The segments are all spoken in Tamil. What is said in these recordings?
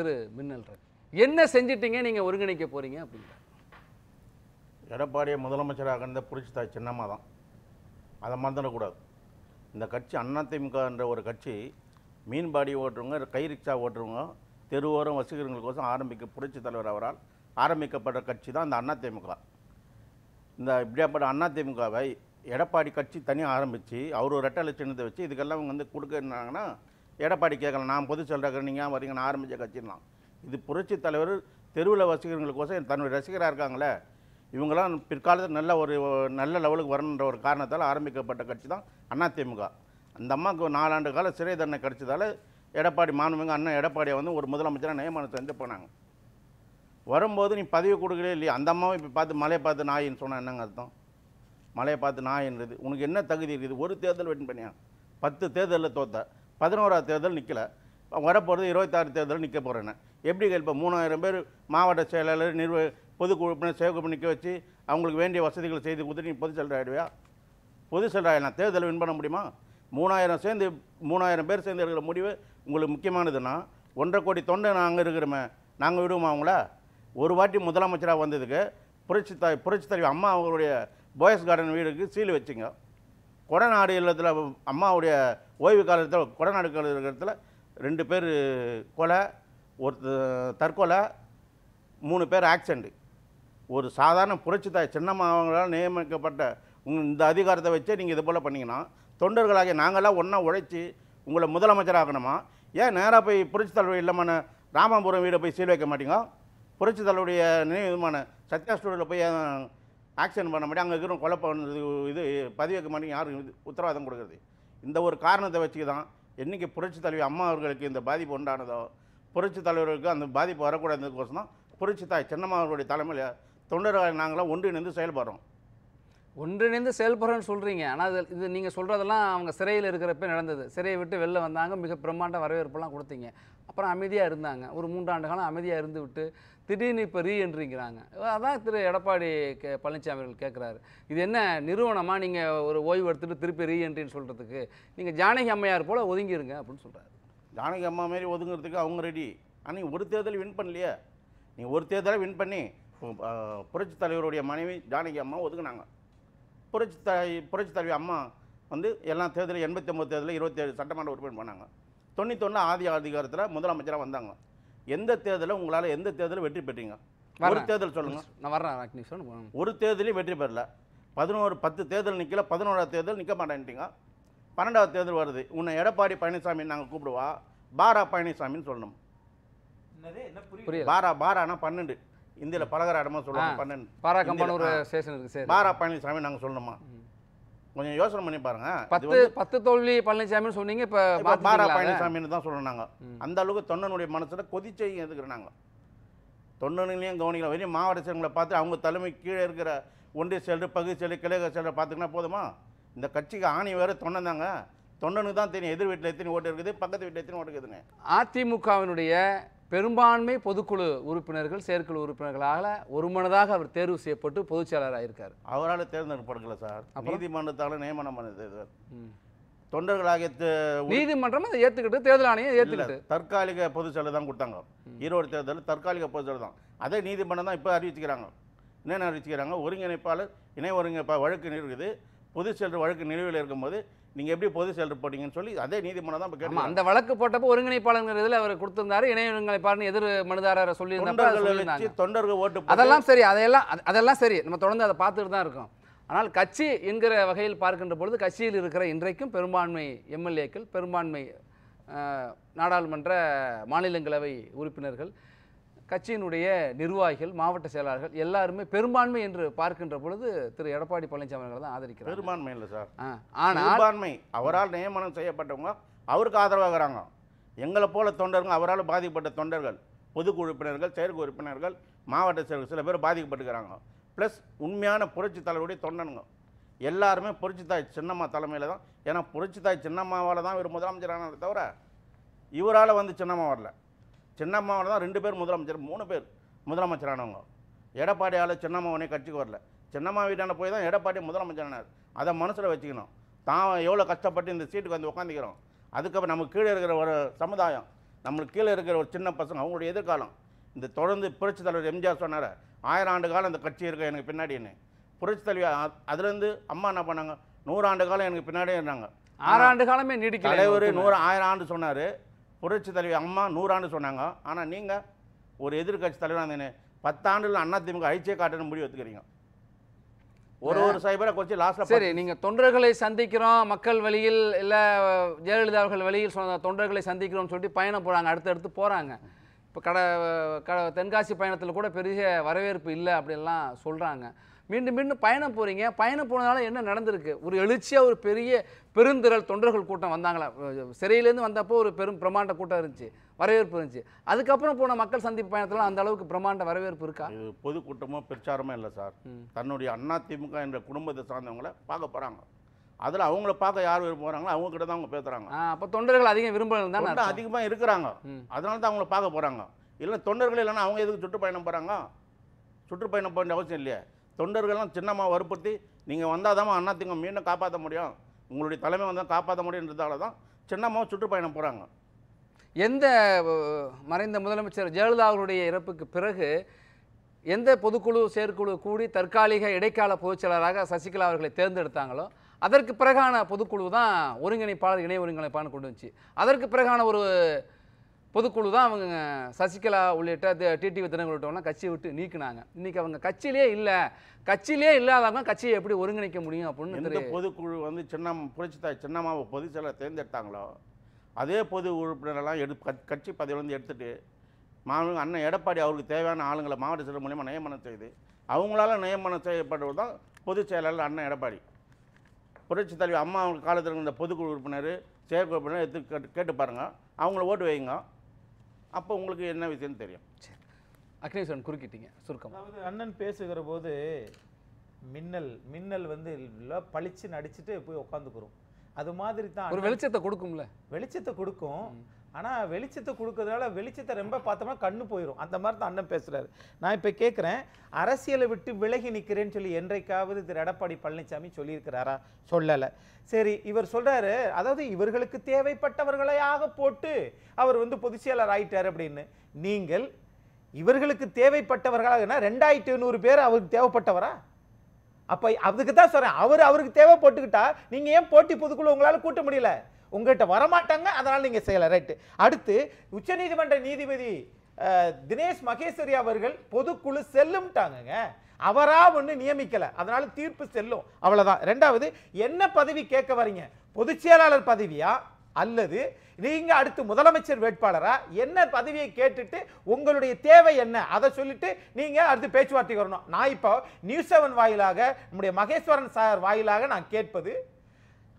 திரு மின்னல் என்ன செஞ்சிட்டீங்க நீங்கள் ஒருங்கிணைக்க போகிறீங்க அப்படின்னு எடப்பாடியை முதலமைச்சராக இருந்த தாய் சின்னம்மா தான் அதை மறந்துடக்கூடாது இந்த கட்சி அதிமுகன்ற ஒரு கட்சி மீன்பாடி ஓட்டுறவங்க கை ரிக்ஷா ஓட்டுறவங்க தெருவோரம் வசிக்கிறவங்களுக்கோசம் ஆரம்பிக்க புரட்சி தலைவர் அவரால் ஆரம்பிக்கப்பட்ட கட்சி தான் இந்த அதிமுக இந்த இப்படியாப்பட்ட அதிமுகவை எடப்பாடி கட்சி தனியாக ஆரம்பித்து அவர் ஒரு ரெட்டை லட்சணத்தை வச்சு இதுக்கெல்லாம் அவங்க வந்து கொடுக்குறாங்கன்னா எடப்பாடி கேட்கலாம் நான் பொது சொல்கிறேன் நீங்கள் வரீங்க நான் ஆரம்பித்த கட்சியெல்லாம் இது புரட்சி தலைவர் தெருவில் வசிக்கிறவங்களுக்கோசம் தன்னுடைய ரசிகராக இருக்காங்களே இவங்களாம் பிற்காலத்தில் நல்ல ஒரு நல்ல லெவலுக்கு வரணுன்ற ஒரு காரணத்தால் ஆரம்பிக்கப்பட்ட கட்சி தான் அதிமுக அந்த அம்மாவுக்கு நாலாண்டு கால சிறை தண்டனை கிடச்சதால எடப்பாடி மாணவங்க அண்ணன் எடப்பாடியை வந்து ஒரு முதலமைச்சராக நியமனம் செஞ்சு போனாங்க வரும்போது நீ பதவி கொடுக்கலே இல்லையா அந்த அம்மாவை இப்போ பார்த்து மலையை பார்த்து நாயின்னு சொன்னால் என்னங்க அர்த்தம் மலையை பார்த்து நாயின்றது உனக்கு என்ன தகுதி இருக்குது ஒரு தேர்தல் வெட்டி பண்ணியா பத்து தேர்தலில் தோத்தை பதினோராவது தேர்தல் நிற்கலை வரப்போகிறது இருபத்தாறு தேர்தல் நிற்க போகிறேன்னு எப்படி இப்போ மூணாயிரம் பேர் மாவட்ட செயலாளர் நிர்வ குழுப்பினர் சேவகுப்பு நிற்க வச்சு அவங்களுக்கு வேண்டிய வசதிகளை செய்து கொடுத்து நீ பொது செல்ற ஆகிடுவியா பொது செல்ற நான் தேர்தல் வின் பண்ண முடியுமா மூணாயிரம் சேர்ந்து மூணாயிரம் பேர் சேர்ந்து இருக்கிற முடிவு உங்களுக்கு முக்கியமானதுன்னா ஒன்றரை கோடி தொண்டை நாங்கள் இருக்கிறோமே நாங்கள் விடுவோமா அவங்கள ஒரு வாட்டி முதலமைச்சராக வந்ததுக்கு புரட்சி தாய் புரட்சி தலைவர் அம்மா அவங்களுடைய பாய்ஸ் கார்டன் வீடுக்கு சீல் வச்சுங்க கொடநாடு இல்லத்தில் அம்மாவுடைய ஓய்வு காலத்தில் கொடநாடு காலத்தில் ரெண்டு பேர் கொலை ஒரு தற்கொலை மூணு பேர் ஆக்சிடெண்ட்டு ஒரு சாதாரண புரட்சி தாய் சின்னம்மாவங்களால் நியமிக்கப்பட்ட இந்த அதிகாரத்தை வச்சே நீங்கள் இது போல் பண்ணிங்கன்னா தொண்டர்களாகிய நாங்களாம் ஒன்றா உழைச்சி உங்களை முதலமைச்சராகணுமா ஏன் நேராக போய் புரட்சி தலைவர் இல்லமான ராமபுரம் வீடை போய் சீல் வைக்க மாட்டீங்க புரட்சி தலைவருடைய நினைவு விதமான சத்யா ஸ்டூடியோவில் போய் ஆக்ஷன் பண்ண முடியும் அங்கே இருக்கிற கொலை பண்ணுறது இது பதிவேக்க மாட்டேங்க யாரும் உத்தரவாதம் கொடுக்குறது இந்த ஒரு காரணத்தை வச்சு தான் என்றைக்கு புரட்சி தலைவி அம்மா அவர்களுக்கு இந்த பாதிப்பு உண்டானதோ புரட்சி தலைவர்களுக்கு அந்த பாதிப்பு வரக்கூடாதுக்கோசம் தான் புரட்சி தாய் சின்னம்மா அவர்களுடைய தலைமையில் தொண்டர்களை நாங்களாம் ஒன்றிணைந்து செயல்படுறோம் ஒன்றிணைந்து செயல்படுறோன்னு சொல்கிறீங்க ஆனால் இது இது நீங்கள் சொல்கிறதெல்லாம் அவங்க சிறையில் இருக்கிறப்ப நடந்தது சிறையை விட்டு வெளில வந்தாங்க மிக பிரம்மாண்ட வரவேற்பெல்லாம் கொடுத்தீங்க அப்புறம் அமைதியாக இருந்தாங்க ஒரு மூன்றாண்டு காலம் அமைதியாக இருந்து விட்டு திடீர்னு இப்போ ரீஎன்ட்ரிங்கிறாங்க அதான் திரு எடப்பாடி கே பழனிசாமி அவர்கள் கேட்குறாரு இது என்ன நிறுவனமாக நீங்கள் ஒரு ஓய்வு எடுத்துகிட்டு திருப்பி ரீஎன்ட்ரின்னு சொல்கிறதுக்கு நீங்கள் ஜானகி அம்மையார் போல் ஒதுங்கிருங்க அப்படின்னு சொல்கிறாரு ஜானகி அம்மா மாரி ஒதுங்கிறதுக்கு அவங்க ரெடி ஆனால் ஒரு தேர்தல் வின் பண்ணலையே நீங்கள் ஒரு தேர்தலை வின் பண்ணி புரட்சி தலைவருடைய மனைவி ஜானகி அம்மா ஒதுங்கினாங்க புரட்சி த புரட்சி தலைவி அம்மா வந்து எல்லா தேர்தலும் எண்பத்தி ஒம்பது தேர்தலில் இருபத்தேழு சட்டமன்ற உறுப்பினர் பண்ணாங்க தொண்ணூத்தொன்று ஆதி அதிகாரத்தில் முதலமைச்சராக வந்தாங்க எந்த தேர்தலில் உங்களால் எந்த தேர்தலில் வெற்றி பெற்றீங்க ஒரு தேர்தல் சொல்லுங்க நான் வர்றேன் ஒரு தேர்தலையும் வெற்றி பெறல பதினோரு பத்து தேர்தல் நிற்கல பதினோராவது தேர்தல் நிற்க மாட்டேன்ட்டீங்க பன்னெண்டாவது தேர்தல் வருது உன்னை எடப்பாடி பழனிசாமி நாங்கள் கூப்பிடுவா பாரா பழனிசாமின்னு சொல்லணும் பாரா பாரானா பன்னெண்டு இந்தியில் பலகர இடமா சொல்லுவாங்க பன்னெண்டு பாரா கம்பனூர் பாரா பழனிசாமி நாங்கள் சொல்லணுமா கொஞ்சம் யோசனை பண்ணி பாருங்க பத்து பத்து தோல்வி பழனிசாமின்னு சொன்னீங்க இப்போ பாரா பழனிசாமின்னு தான் சொல்லணும் நாங்கள் அந்த அளவுக்கு தொண்டனுடைய மனசில் கொதிச்சை எதுக்குற நாங்கள் தொண்டனையும் கவனிக்கலாம் வெளியே மாவட்ட பார்த்து அவங்க தலைமை கீழே இருக்கிற ஒன்றிய செயலு பகுதி செயலு கிழக செயலு பார்த்துக்கினா போதுமா இந்த கட்சிக்கு ஆணி வேறு தொண்டன் தாங்க தொண்டனுக்கு தான் தெரியும் எதிர் வீட்டில் எத்தனை ஓட்டு இருக்குது பக்கத்து வீட்டில் எத்தனை ஓட்டு இருக்குதுங்க அதிமுகவினுடைய பெரும்பான்மை பொதுக்குழு உறுப்பினர்கள் செயற்குழு உறுப்பினர்களாக ஒருமனதாக அவர் தேர்வு செய்யப்பட்டு பொதுச் செயலராக இருக்கார் அவரால் தேர்ந்தெடுக்கப்படுங்கள சார் நீதிமன்றத்தால் நியமனம் பண்ணது தொண்டர்களாகிய நீதிமன்றம் அதை ஏற்றுக்கிட்டு தேர்தல் ஆணையம் ஏற்றுக்கிட்டு தற்காலிக பொதுச் செயலர் தான் கொடுத்தாங்க ஈரோடு தேர்தல் தற்காலிக பொதுச் செயலர் தான் அதே நீதிமன்றம் தான் இப்போ அறிவிச்சுக்கிறாங்க என்னென்ன அறிவிச்சுக்கிறாங்க ஒருங்கிணைப்பாளர் இணை ஒருங்கிணைப்பாளர் வழக்கு இருக்குது பொதுச் செயலர் வழக்கு நிலுவையில் இருக்கும்போது நீங்கள் எப்படி பொது செயல் போட்டீங்கன்னு சொல்லி அதே நீதிமன்றம் தான் இப்போ அந்த வழக்கு போட்டப்போ ஒருங்கிணைப்பாளர் இதில் அவர் கொடுத்திருந்தாரு இணை ஒருங்கிணைப்பாளர் எதிர் மனுதாரரை சொல்லி தொண்டர்கள் ஓட்டு அதெல்லாம் சரி அதையெல்லாம் அதெல்லாம் சரி நம்ம தொடர்ந்து அதை பார்த்துட்டு தான் இருக்கோம் ஆனால் கட்சி என்கிற வகையில் பார்க்கின்ற பொழுது கட்சியில் இருக்கிற இன்றைக்கும் பெரும்பான்மை எம்எல்ஏக்கள் பெரும்பான்மை நாடாளுமன்ற மாநிலங்களவை உறுப்பினர்கள் கட்சியினுடைய நிர்வாகிகள் மாவட்ட செயலாளர்கள் எல்லாருமே பெரும்பான்மை என்று பார்க்கின்ற பொழுது திரு எடப்பாடி பழனிசாமி அவர்கள் தான் ஆதரிக்கிறார் பெரும்பான்மை இல்லை சார் ஆனால் பெரும்பான்மை அவரால் நியமனம் செய்யப்பட்டவங்க அவருக்கு ஆதரவாகிறாங்க எங்களை போல தொண்டர்கள் அவரால் பாதிக்கப்பட்ட தொண்டர்கள் பொதுக்கு உறுப்பினர்கள் செயற்கு உறுப்பினர்கள் மாவட்ட செயலர்கள் சில பேர் பாதிக்கப்பட்டுக்கிறாங்க ப்ளஸ் உண்மையான புரட்சி தலைவருடைய தொண்டனுங்க எல்லாருமே புரட்சித்தாய் சின்னம்மா தலைமையில் தான் ஏன்னா புரட்சித்தாய் சின்னம்மாவால் தான் இவர் முதலமைச்சரானதை தவிர இவரால் வந்து சின்னம்மா வரல சின்னம்மாவில் தான் ரெண்டு பேர் முதலமைச்சர் மூணு பேர் முதலமைச்சரானவங்க எடப்பாடியால் சின்னம்மா உடனே கட்சிக்கு வரல சின்னம்மா வீட்டான போய் தான் எடப்பாடி முதலமைச்சரானார் அதை மனசில் வச்சுக்கணும் தான் எவ்வளோ கஷ்டப்பட்டு இந்த சீட்டுக்கு வந்து உட்காந்துக்கிறோம் அதுக்கப்புறம் நமக்கு கீழே இருக்கிற ஒரு சமுதாயம் நம்மளுக்கு கீழே இருக்கிற ஒரு சின்ன பசங்க அவங்களுடைய எதிர்காலம் இந்த தொடர்ந்து புரட்சி தலைவர் எம்ஜிஆர் சொன்னார் ஆயிரம் ஆண்டு காலம் இந்த கட்சி இருக்க எனக்கு பின்னாடின்னு புரட்சி தலைவர் அதுலேருந்து அம்மா என்ன பண்ணாங்க நூறு ஆண்டு காலம் எனக்கு பின்னாடியே இருந்தாங்க ஆறாண்டு காலமே நீடிக்க தலைவர் நூறு ஆயிரம் ஆண்டு சொன்னார் புரட்சி தலைவி அம்மா நூறாண்டு சொன்னாங்க ஆனால் நீங்கள் ஒரு எதிர்கட்சி தலைவராக பத்தாண்டுல அதிமுக ஐச்சிய காட்டணும் முடிவு எடுத்துக்கிறீங்க ஒரு ஒரு சைபரை கொஞ்சம் லாஸ்ட்ல சரி நீங்க தொண்டர்களை சந்திக்கிறோம் மக்கள் வழியில் இல்ல ஜெயலலிதா அவர்கள் வழியில் சொன்ன தொண்டர்களை சந்திக்கிறோம்னு சொல்லிட்டு பயணம் போறாங்க அடுத்தடுத்து போறாங்க இப்போ கட தென்காசி பயணத்தில் கூட பெரிய வரவேற்பு இல்லை அப்படின்லாம் சொல்கிறாங்க மீண்டும் மீண்டும் பயணம் போகிறீங்க பயணம் போனதுனால என்ன நடந்திருக்கு ஒரு எழுச்சியாக ஒரு பெரிய பெருந்திரள் தொண்டர்கள் கூட்டம் வந்தாங்களா சிறையிலேருந்து வந்தப்போ ஒரு பெரும் பிரமாண்ட கூட்டம் இருந்துச்சு வரவேற்பு இருந்துச்சு அதுக்கப்புறம் போன மக்கள் சந்திப்பு பயணத்தில் அந்த அளவுக்கு பிரமாண்ட வரவேற்பு இருக்கா பொதுக்கூட்டமோ பிரச்சாரமோ இல்லை சார் தன்னுடைய அண்ணா திமுக என்ற குடும்பத்தை சார்ந்தவங்களை பார்க்க போகிறாங்க அதில் அவங்கள பார்க்க யார் விரும்புகிறாங்களோ அவங்க கிட்ட தான் அவங்க பேசுகிறாங்க அப்போ தொண்டர்கள் அதிகம் விரும்பலாம் தான் அதிகமாக இருக்கிறாங்க அதனால தான் அவங்கள பார்க்க போகிறாங்க இல்லை தொண்டர்கள் இல்லைன்னா அவங்க எதுக்கு சுற்றுப்பயணம் போகிறாங்க சுற்றுப்பயணம் போகிற அவசியம் இல்லையா தொண்டர்கள்லாம் சின்னமாக வற்புறுத்தி நீங்கள் வந்தால் தான் அண்ணாத்திங்க மீண்டும் காப்பாற்ற முடியும் உங்களுடைய தலைமை வந்தால் காப்பாற்ற முடியுன்றதால தான் சின்னமாக சுற்றுப்பயணம் போகிறாங்க எந்த மறைந்த முதலமைச்சர் ஜெயலலிதா அவருடைய இறப்புக்கு பிறகு எந்த பொதுக்குழு செயற்குழு கூடி தற்காலிக இடைக்கால பொதுச்செயலராக சசிகலா அவர்களை தேர்ந்தெடுத்தாங்களோ அதற்கு பிறகான பொதுக்குழு தான் ஒருங்கிணைப்பாளர் இணை ஒருங்கிணைப்பான்னு கொண்டு வந்துச்சு அதற்கு பிறகான ஒரு பொதுக்குழு தான் அவங்க சசிகலா உள்ளிட்ட டிடிவி தினங்களோட்டவங்களாம் கட்சியை விட்டு நீக்கினாங்க இன்னைக்கு அவங்க கட்சியிலே இல்லை கட்சியிலே இல்லாதவங்க கட்சியை எப்படி ஒருங்கிணைக்க முடியும் அப்படின்னு எந்த பொதுக்குழு வந்து சின்ன புரட்சி சின்னமாக பொது செயலர் தேர்ந்தெடுத்தாங்களோ அதே பொது உறுப்பினரெல்லாம் எடு கட்சி பதவியிலேருந்து எடுத்துகிட்டு மாநில அண்ணன் எடப்பாடி அவருக்கு தேவையான ஆளுங்களை மாவட்ட செயலர் மூலியமாக நியமனம் செய்து அவங்களால நியமனம் செய்யப்படுவது தான் பொதுச் செயலாளர் அண்ணன் எடப்பாடி புரட்சி தலைவர் அம்மா அவங்க காலத்தில் இருந்த பொதுக்குழு உறுப்பினர் செயற்குழு உறுப்பினர் எடுத்து கேட்டு கேட்டு பாருங்கள் அவங்கள ஓட்டு வைங்க அப்போ உங்களுக்கு என்ன விஷயம்னு தெரியும் சரி அக்னேஸ்வரன் குறுக்கிட்டீங்க சுருக்கம் அதாவது அண்ணன் பேசுகிற போது மின்னல் மின்னல் வந்து பளிச்சு நடிச்சுட்டு போய் உட்காந்துக்கிறோம் அது மாதிரி தான் ஒரு வெளிச்சத்தை கொடுக்கும்ல வெளிச்சத்தை கொடுக்கும் ஆனால் வெளிச்சத்தை கொடுக்கறதுனால வெளிச்சத்தை ரொம்ப பார்த்தோம்னா கண்ணு போயிடும் அந்த மாதிரி தான் அண்ணன் பேசுகிறாரு நான் இப்போ கேட்குறேன் அரசியலை விட்டு விலகி நிற்கிறேன்னு சொல்லி என்றைக்காவது திரு எடப்பாடி பழனிசாமி சொல்லியிருக்கிறாரா சொல்லலை சரி இவர் சொல்கிறாரு அதாவது இவர்களுக்கு தேவைப்பட்டவர்களையாக போட்டு அவர் வந்து பொதுச்செயலர் செயலர் ஆயிட்டார் அப்படின்னு நீங்கள் இவர்களுக்கு தேவைப்பட்டவர்களாகனா ரெண்டாயிரத்தி ஐநூறு பேர் அவருக்கு தேவைப்பட்டவரா அப்போ அதுக்கு தான் சொல்கிறேன் அவர் அவருக்கு தேவை போட்டுக்கிட்டா நீங்கள் ஏன் போட்டி பொதுக்குழு உங்களால் கூட்ட முடியல உங்கள்கிட்ட வரமாட்டாங்க அதனால் நீங்கள் செய்யலை ரைட்டு அடுத்து உச்சநீதிமன்ற நீதிபதி தினேஷ் மகேஸ்வரி அவர்கள் பொதுக்குழு செல்லும்ட்டாங்கங்க அவரா ஒன்று நியமிக்கலை அதனால தீர்ப்பு செல்லும் அவ்வளோதான் ரெண்டாவது என்ன பதவி கேட்க வரீங்க பொதுச் செயலாளர் பதவியா அல்லது நீங்கள் அடுத்து முதலமைச்சர் வேட்பாளரா என்ன பதவியை கேட்டுட்டு உங்களுடைய தேவை என்ன அதை சொல்லிட்டு நீங்கள் அடுத்து பேச்சுவார்த்தைக்கு வரணும் நான் இப்போ நியூஸ் செவன் வாயிலாக நம்முடைய மகேஸ்வரன் சார் வாயிலாக நான் கேட்பது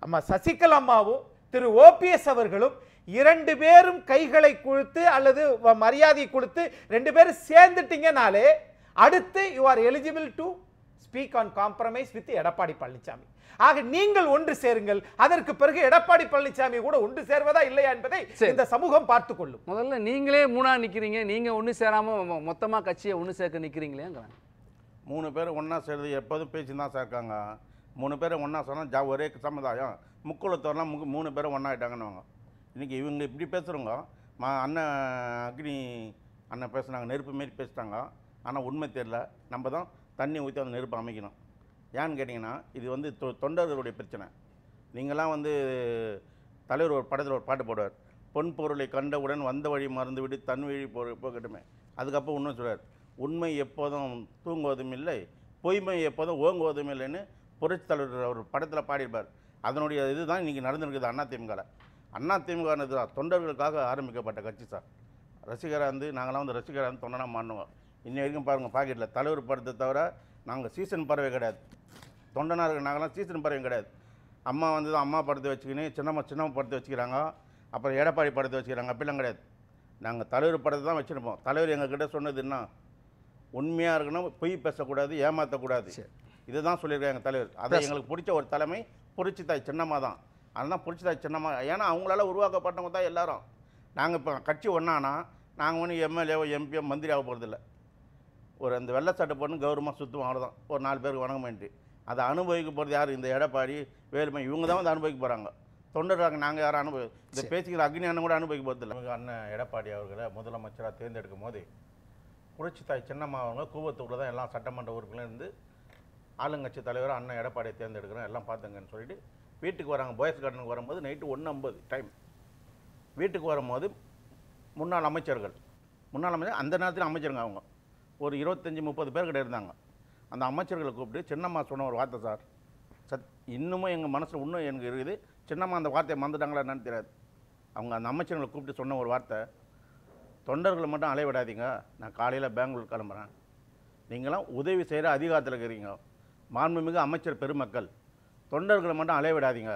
அம்மா சசிகலா அம்மாவும் திரு ஓபிஎஸ் அவர்களும் இரண்டு பேரும் கைகளை கொடுத்து அல்லது மரியாதை கொடுத்து ரெண்டு பேரும் சேர்ந்துட்டீங்கனாலே அடுத்து you are eligible to speak on compromise with Edappadi Palaniswami ஆக நீங்கள் ஒன்று சேருங்கள் அதற்கு பிறகு எடப்பாடி பழனிசாமி கூட ஒன்று சேர்வதா இல்லையா என்பதை இந்த சமூகம் பார்த்து கொள்ளும் முதல்ல நீங்களே மூணா நிற்கிறீங்க நீங்க ஒன்று சேராம மொத்தமாக கட்சியை ஒன்று சேர்க்க நிற்கிறீங்களேங்கிறாங்க மூணு பேர் ஒன்றா சேர்ந்து எப்போதும் பேச்சு தான் சேர்க்காங்க மூணு பேர் ஒன்றா சொன்னால் ஜா ஒரே சமுதாயம் முக்குளத்தோரெலாம் முக்கு மூணு பேரும் ஒன்றாயிட்டாங்கன்னு இன்றைக்கி இவங்க இப்படி பேசுகிறவங்க மா அண்ணன் அக்னி அண்ணன் பேசுனாங்க நெருப்பு மாரி பேசிட்டாங்க ஆனால் உண்மை தெரில நம்ம தான் தண்ணி ஊற்றி அந்த நெருப்பு அமைக்கணும் ஏன்னு கேட்டிங்கன்னா இது வந்து தொ தொண்டர்களுடைய பிரச்சனை நீங்களாம் வந்து தலைவர் ஒரு படத்தில் ஒரு பாட்டு போடுவார் பொன் பொருளை கண்டவுடன் வந்த வழி மறந்து விட்டு தன் வழி போ போகட்டுமே அதுக்கப்புறம் ஒன்றும் சொல்கிறார் உண்மை எப்போதும் தூங்குவதும் இல்லை பொய்மை எப்போதும் ஓங்குவதும் இல்லைன்னு புரட்சி தலைவர் அவர் படத்தில் பாடியிருப்பார் அதனுடைய இது தான் இன்றைக்கி நடந்துருக்குது அண்ணா திமுகவில் அண்ணா திமுக தொண்டர்களுக்காக ஆரம்பிக்கப்பட்ட கட்சி சார் ரசிகராக இருந்து நாங்களாம் வந்து ரசிகராக இருந்து தொண்டனாக மாறினோம் இன்ன வரைக்கும் பாருங்கள் பாக்கெட்டில் தலைவர் படத்தை தவிர நாங்கள் சீசன் பறவை கிடையாது தொண்டனாக இருக்கிற நாங்களாம் சீசன் பறவை கிடையாது அம்மா வந்து அம்மா படத்தை வச்சுக்கின்னு சின்னம்மா சின்னம் படத்தை வச்சுக்கிறாங்க அப்புறம் எடப்பாடி படத்தை வச்சுக்கிறாங்க அப்படிலாம் கிடையாது நாங்கள் தலைவர் படத்தை தான் வச்சுருப்போம் தலைவர் எங்ககிட்ட சொன்னது என்ன உண்மையாக இருக்கணும் பொய் பேசக்கூடாது ஏமாற்றக்கூடாது இதுதான் சொல்லியிருக்காங்க தலைவர் அதை எங்களுக்கு பிடிச்ச ஒரு தலைமை தாய் சின்னம்மா தான் அதுதான் தாய் சின்னம்மா ஏன்னா அவங்களால உருவாக்கப்பட்டவங்க தான் எல்லாரும் நாங்கள் இப்போ கட்சி ஒன்றானா நாங்கள் ஒன்றும் எம்எல்ஏவோ எம்பியோ மந்திரி ஆக போகிறதில்ல ஒரு அந்த வெள்ளை சட்டை பொண்ணு கௌரவமாக சுற்றுவோம் அவ்வளோதான் ஒரு நாலு பேருக்கு வணங்க வேண்டி அதை அனுபவிக்க போகிறது யார் இந்த எடப்பாடி வேலுமை இவங்க தான் வந்து அனுபவிக்க போகிறாங்க தொண்டர்றாங்க நாங்கள் யாரும் அனுபவி இந்த பேசிக்கிற அக்னி அண்ணன் கூட அனுபவிக்க போகிறதில்ல நமக்கு அண்ணன் எடப்பாடி அவர்களை முதலமைச்சராக தேர்ந்தெடுக்கும் போது புரட்சி தாய் சின்னம்மா அவங்க கூவத்தூரில் தான் எல்லா சட்டமன்ற உறுப்பினர்லேருந்து ஆளுங்கட்சி தலைவர் அண்ணன் எடப்பாடியை தேர்ந்தெடுக்கிறோம் எல்லாம் பார்த்துங்கன்னு சொல்லிட்டு வீட்டுக்கு வராங்க பாய்ஸ் கார்டனுக்கு வரும்போது நைட்டு ஒன்று ஐம்பது டைம் வீட்டுக்கு வரும்போது முன்னாள் அமைச்சர்கள் முன்னாள் அமைச்சர் அந்த நேரத்தில் அமைச்சருங்க அவங்க ஒரு இருபத்தஞ்சி முப்பது பேர் கிட்ட இருந்தாங்க அந்த அமைச்சர்களை கூப்பிட்டு சின்னம்மா சொன்ன ஒரு வார்த்தை சார் சத் இன்னமும் எங்கள் மனசில் இன்னும் எனக்கு இருக்குது சின்னம்மா அந்த வார்த்தையை மறந்துட்டாங்களா என்னன்னு தெரியாது அவங்க அந்த அமைச்சர்களை கூப்பிட்டு சொன்ன ஒரு வார்த்தை தொண்டர்களை மட்டும் அலைய விடாதீங்க நான் காலையில் பெங்களூர் கிளம்புறேன் நீங்களாம் உதவி செய்கிற அதிகாரத்தில் இருக்கிறீங்க மாண்புமிகு அமைச்சர் பெருமக்கள் தொண்டர்களை மட்டும் அலைய விடாதீங்க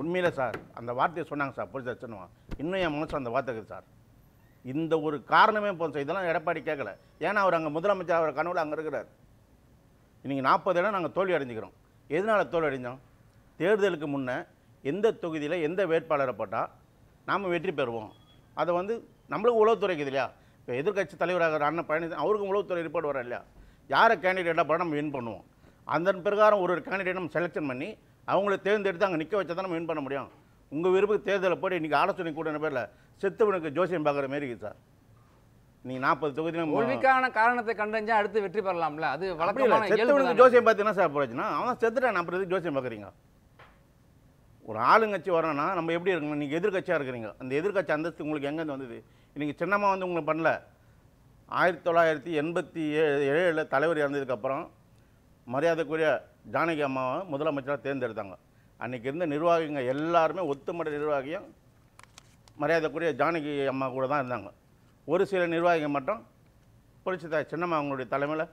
உண்மையில் சார் அந்த வார்த்தையை சொன்னாங்க சார் புரிஞ்ச சொன்னுவான் இன்னும் என் மனசு அந்த வார்த்தைக்கு சார் இந்த ஒரு காரணமே போதும் சார் இதெல்லாம் எடப்பாடி கேட்கல ஏன்னா அவர் அங்கே முதலமைச்சர் அவர் கனவுல அங்கே இருக்கிறார் இன்றைக்கி நாற்பது இடம் நாங்கள் தோல்வி அடைஞ்சிக்கிறோம் எதனால் தோல்வி அடைஞ்சோம் தேர்தலுக்கு முன்னே எந்த தொகுதியில் எந்த வேட்பாளரை போட்டால் நாம் வெற்றி பெறுவோம் அதை வந்து நம்மளுக்கு உளவுத்துறைக்கு இல்லையா இப்போ எதிர்கட்சி தலைவராக அண்ணன் பழனிசாமி அவருக்கும் உளவுத்துறை ரிப்போர்ட் வர இல்லையா யாரை கேண்டிடேட்டாக போட நம்ம வின் பண்ணுவோம் அதன் பிரகாரம் ஒரு ஒரு கேண்டிடேட் நம்ம செலெக்ஷன் பண்ணி அவங்கள தேர்ந்தெடுத்து அங்கே நிற்க வச்சா தான் நம்ம வின் பண்ண முடியும் உங்கள் விருப்பு தேர்தலை போய் இன்றைக்கி ஆலோசனை கூடின பேரில் செத்துவனுக்கு ஜோசியம் பார்க்குற மாரி இருக்குது சார் நீங்கள் நாற்பது தொகுதியில் மொழிக்கான காரணத்தை கண்டறிஞ்சா அடுத்து வெற்றி பெறலாம்ல அது வழக்கம் செத்துவனுக்கு ஜோசியம் பார்த்து என்ன சார் போச்சுன்னா அவன் செத்துட்டான் அப்புறம் ஜோசியம் பார்க்குறீங்க ஒரு ஆளுங்கட்சி வரோன்னா நம்ம எப்படி இருக்கணும் நீங்கள் எதிர்கட்சியாக இருக்கிறீங்க அந்த எதிர்கட்சி அந்தஸ்து உங்களுக்கு எங்கேருந்து வந்தது இன்றைக்கி சின்னமாக வந்து உங்களை பண்ணல ஆயிரத்தி தொள்ளாயிரத்தி எண்பத்தி ஏழு ஏழில் தலைவர் இறந்ததுக்கப்புறம் மரியாதைக்குரிய ஜானகி அம்மாவை முதலமைச்சராக தேர்ந்தெடுத்தாங்க அன்றைக்கி இருந்த நிர்வாகிங்க எல்லாருமே ஒத்துமட நிர்வாகியும் மரியாதைக்குரிய ஜானகி அம்மா கூட தான் இருந்தாங்க ஒரு சில நிர்வாகிகள் மட்டும் புரட்சி த சின்னம்மா அவங்களுடைய தலைமையில்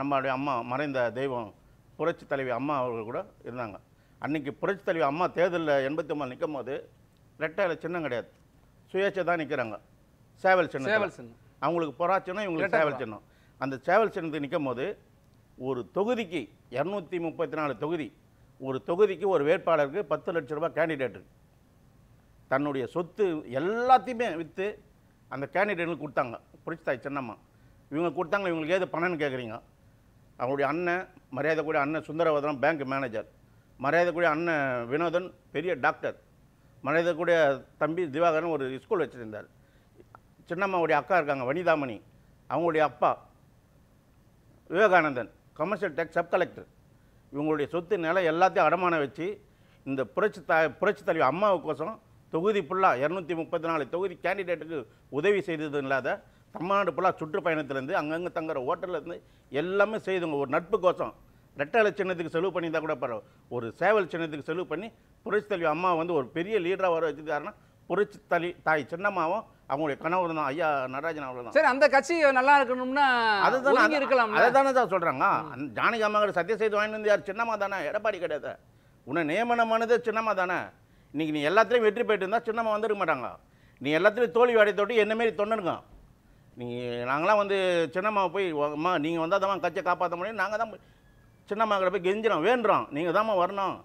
நம்மளுடைய அம்மா மறைந்த தெய்வம் புரட்சி தலைவி அம்மா அவர்கள் கூட இருந்தாங்க அன்றைக்கி புரட்சி தலைவி அம்மா தேர்தலில் எண்பத்தி ஒம்பது நிற்கும் போது ரெட்டையில் சின்னம் கிடையாது சுயேட்சை தான் நிற்கிறாங்க சேவல் சின்னம் சேவல் சின்னம் அவங்களுக்கு பொறாச்சின்னா இவங்களுக்கு சேவல் சின்னம் அந்த சேவல் சின்னத்துக்கு நிற்கும் போது ஒரு தொகுதிக்கு இரநூத்தி முப்பத்தி நாலு தொகுதி ஒரு தொகுதிக்கு ஒரு வேட்பாளருக்கு பத்து லட்ச ரூபாய் கேண்டிடேட் தன்னுடைய சொத்து எல்லாத்தையுமே விற்று அந்த கேண்டிடேட்டுக்கு கொடுத்தாங்க புரிச்சுதாய் சின்னம்மா இவங்க கொடுத்தாங்க இவங்களுக்கு ஏது பணம்னு கேட்குறீங்க அவங்களுடைய அண்ணன் மரியாதை கூடிய அண்ணன் சுந்தரவதனம் பேங்க் மேனேஜர் மரியாதை கூடிய அண்ணன் வினோதன் பெரிய டாக்டர் மரியாதை கூடிய தம்பி திவாகரன் ஒரு ஸ்கூல் வச்சுருந்தார் சின்னம்மாவுடைய அக்கா இருக்காங்க வனிதாமணி அவங்களுடைய அப்பா Vivekanandan commercial tax sub collector இவங்களுடைய சொத்து நிலம் எல்லாத்தையும் அடமானம் வச்சு இந்த புரட்சி த புரட்சி தலைவி அம்மாவுக்கோசம் தொகுதி ஃபுல்லாக இரநூத்தி முப்பத்தி நாலு தொகுதி கேண்டிடேட்டுக்கு உதவி செய்தது இல்லாத தமிழ்நாடு ஃபுல்லாக சுற்றுப்பயணத்துலேருந்து அங்கங்கே தங்குற ஹோட்டல்லேருந்து எல்லாமே செய்துங்க ஒரு நட்பு கோசம் ரெட்டலை சின்னத்துக்கு செலவு பண்ணியிருந்தால் கூட பரவாயில்ல ஒரு சேவல் சின்னத்துக்கு செலவு பண்ணி புரட்சி தலைவி அம்மா வந்து ஒரு பெரிய லீடராக வர வச்சுருக்காருன்னா புரட்சி தலி தாய் சின்னம்மாவும் அவங்களுடைய கனவு தான் ஐயா நடராஜன் அவ்வளோதான் சரி அந்த கட்சி நல்லா இருக்கணும்னா அதுதான் இருக்கலாம் அதை தானே தான் சொல்கிறாங்க ஜானகி அம்மாங்கிற சத்திய செய்து வாங்கிட்டு வந்து யார் சின்னம்மா தானே எடப்பாடி கிடையாது உன்னை நியமனமானது சின்னம்மா தானே இன்றைக்கி நீ எல்லாத்துலேயும் வெற்றி போயிட்டு இருந்தால் சின்னம்மா வந்துருக்க மாட்டாங்க நீ எல்லாத்துலேயும் தோல்வி அடைய தொட்டி என்னமாரி தொண்டனுங்க நீ நாங்களாம் வந்து சின்னம்மா போய் அம்மா நீங்கள் வந்தால் தான் கட்சியை காப்பாற்ற முடியும் நாங்கள் தான் சின்னம்மா கிட்ட போய் கெஞ்சிடும் வேண்டுறோம் நீங்கள் தான்மா வரணும்